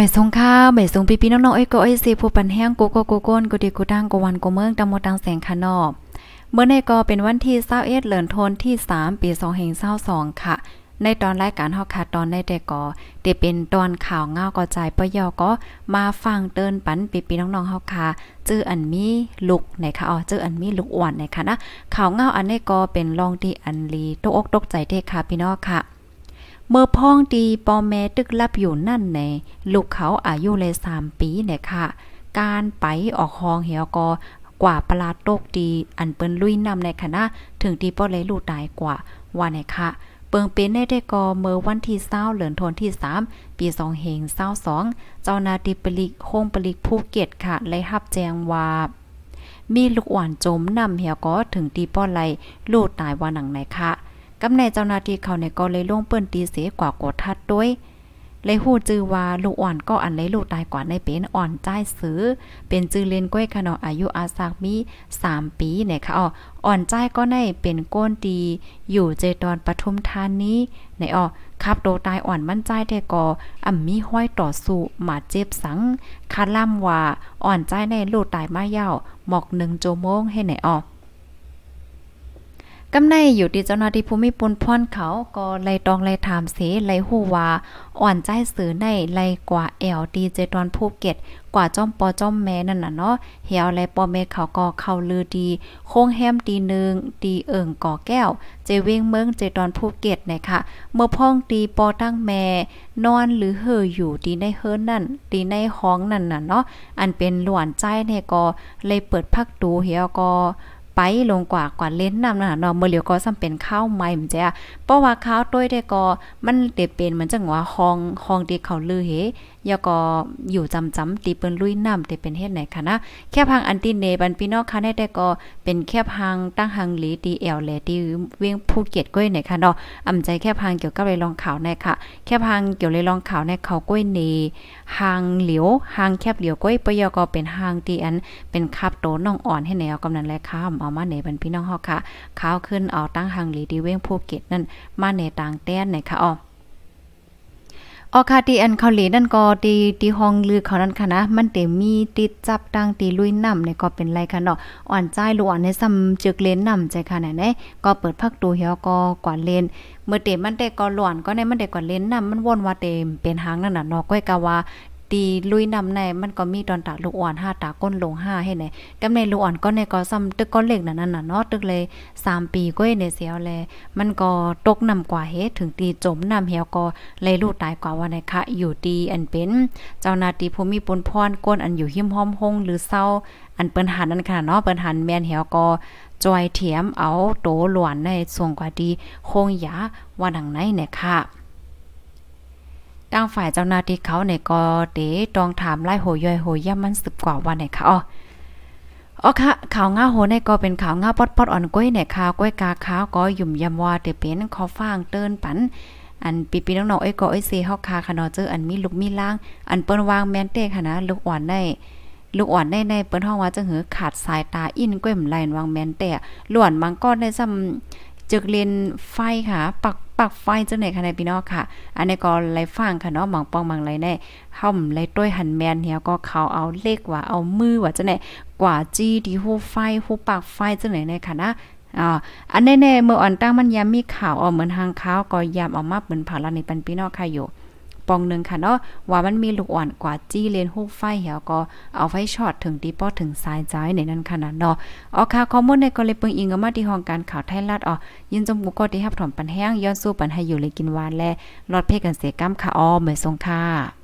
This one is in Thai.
ไม่สงข้าวไม่สงปีปีน้องๆ เอ้ยก็เอ้ยสิผู้ปันแห้งกูก็กูก้นกูดีกูดังกูวันกูเมืองตางโมตังแสงขนอบเมื่อในก็เป็นวันที่เศร้าเอ็ดเหลินทนที่มปีงแห่งเศร้าสองค่ะ ในตอนรายการข่าค่ตอนในแต่ก็เด้เป็นตอนข่าวเงาก็ใจปยอก็มาฟังเตือนปันปีปีน้องๆข่าค่ะจื้ออันมีลุกนะคะอ๋อจื้ออันมีลุกอ่อนนะคะนะข่าวเงาอันในก็เป็นรองที่อันลีตกอกตกใจเด้ค่ะพี่น้องค่ะเมื่อพ้องดี ปอแม่ตึกลับอยู่นั่นในลูกเขาอายุเลยสามปีเนี่ยค่ะ การไปออกหองเหี่ยวกอกว่าปลาโตกดี อันเปิ้นลุยนำในคณะ ถึงทีปอเลยลูกตายกว่า ว่าในค่ะ เปิงเป็นได้ได้กอเมื่อวันที่เศร้าเหลือนทนที่ 3 ปีสองเฮงเศร้าสองเจ้านาติปลิกโคงปลิกภูเก็ตค่ะเลยรับแจงว่า มีลูกอ่อนจมนำเหี่ยวกอถึงตีปอไลลูกตายว่นหนังไหนค่ะกำในเจ้าหน้าที่เขาเนี่ยก็เลยลงเปิ้นตีเสกว่ากดทัดด้วยเลยหู้จื้อว่าลูกอ่อนก็อันเลยลูกตายกว่าในเป็นอ่อนใจซื้อเป็นจื้อเลนก้อยขนออายุอาสักมี 3 ปีเนี่ยค่ะอออ่อนใจก็ในเป็นก้นดีอยู่เจตอนปทุมธานีในอ่อคับโตตายอ่อนมั่นใจแต่ก็อ่ำมีห้อยต่อสู้มาเจ็บสัง คาล่ำว่า อ่อนใจในลูกตายมาเย่าหมอกหนึ่งโจโมงให้ในอ่อกำในอยู่ที่เจ้าหน้าที่ภูมิปุนพอนเขา ก็ไล่ตองไล่ถามเสไล่ฮู้ว่าอ่อนใจสื่อในไล่กว่าแอลดีเจตอนภูเก็ต กว่าจ้อมปอจ้อมแม่นั่นน่ะเนาะเฮียวไล่ปอแม่เขาก็เข้าลือดี โค้งแฮมตีนึงตีเอิงก่อแก้ว เจวิ่งเมืองเจตอนภูเก็ตนะคะเมื่อพ่องตีปอตั้งแม่ นอนหรือเห่ออยู่ตีในเฮินนั่นตีในห้องนั่นน่ะเนาะ อันเป็นหลวนใจเนี่ยก็เลยเปิดพักดูเฮียวก็ไปลงกว่ากว่าเล่นนำนะคะเนาะเมื่อเลียวก็สำเป็นข้าวใหม่มันจะเพราะว่าข้าวต้วยได้ก็มันเดเป็นมันจังว่าห้องห้องที่เขาลือเฮยก็อยู่จำจำตีเปิ้นลุยน้ำตดเป็นเฮ็ดไหนคะนะแค่พังอันติเนบันพี่น้องค่ะแต่ก็เป็นแค่พังตั้งหังหลีตีแอลแลตีเวียงภูเก็ตก้อยไหนค่ะเนาะอำใจแค่พังเกี่ยวกับเลยลองข่าวในค่ะแค่พังเกี่ยวเลยลองข่าวในเขาก้อยเนหางเหลียวหางแคบเหลียวก้อยปยก็เป็นหางตีอันเป็นคาบโตน้องอ่อนให้แนวกำนันและข้ามเอเอามาในบรรพี่น้องเฮาค่ะข้าวขึ้นเอาตั้งหังหลีดีเว้งภูเก็ตนั่น มาในต่างแต้นในค่ะออออคาตีอันเขาหลีนั่นก็ตีตีห้องลือเขานั้นค่ะนะ มันเตมีติดจับตังตีลุยน้ำเนี่ยก็เป็นไรค่ะเนาะ อ่อนใจหลวนในซ้ำจึกเลนน้ำใจค่ะไหนไหนก็เปิดพักตัวเหี่ยวก็กว่าเลน เมื่อเตมันได้ก็หลวนก็ในมันได้กนเลนน้ำมันวนว่าเต็มเป็นหางนั่นน่ะเนาะก้อยกะว่าตีลุยนำในมันก็มีตอนตาลูกอ่อนห้าตาก้นลงห้าให้ไหนกำในลูกอ่อนก็ในก็ซ้ำตึกก้นเล็กนั่นน่ะเนาะตึกเลยสามปีก็ในเสียวแลมันก็ตกนำกว่าเฮถึงตีจมนำเหี่ยวก็เลยลูกตายกว่าว่าในคะอยู่ดีอันเป็นเจ้านาตีภูมิปนพรก้นอันอยู่หิมห้อมหงหรือเศร้าอันเปิ้นหันนั่นค่ะเนาะเปิ้นหันแม่นเหี่ยวก็จอยเถียมเอาโตหลวนในส่วงกว่าดีโคงยาว่าดังไหนเนี่ยค่ะดังฝ่ายเจ้าหน้าที่เขาในกอเตตองถามไล่โหย่อยโหย่ามัน สึกกว่าวันไหนคะอ๋ออ๋อค่ะข่าวง่าโหในก็เป็นข่าวง่าปอดปอดอ่อนก้อยในข่าวก้อยกาข้าวก็ยุ่มยำว่าเตเป็นคอฟางเติ้นปันอันปีปีน้องๆไอ้ก็เอ้ยเฮอกคาค่นอเจออันมีลูกมีล่าง อันเปิ้นวางแมนเตะค่ะนะลูกอ่อนได้ลูกอ่อนได้ในเปิ้นห้องว่าจะหือขาดสายตาอินก้อยมไลน์วางแมนเตะล้วนมังก้อนได้ซ้ำจึกเรียนไฟค่ะปักปักไฟจังไหนคะในพี่น้องค่ะ อันนี้ ก็ไรฟังค่ะเนาะหมองปองมังไรแน่ห่อมไรต้วยหันแมนเฮียก็เขาเอาเลขว่าเอามือ ว่าจังไหนกว่าจี้ที่หูไฟหูปักไฟจังไหนในค่ะนะออันแน่ๆเมื่ออ่อนตั้งมันยามมีข่าวออกเหมือนทางเขาก็ยามออกมาเหมือนผ่าลันในปันพี่นอกค่ะอยู่ปองหนึ่งค่ะเนาะว่ามันมีลูกอ่อนกว่า จี้เลนฮูกไฟเหี่ยวก็เอาไฟช็อตถึงตีป้อถึงสายใจในนั้นขนาดเนาะอ๋อค่ะข้อมูลในกรณีเปิงอิงมาที่ห้องการข่าวไทยรัฐอ๋อยินจมกูก็ที่ฮับถอมปันแห้ง ย้อนสู้ปันให้อยู่เลยกินวานและรอดเพกันเสียก้ามค่ะอ๋อเหมือนทรงค่ะ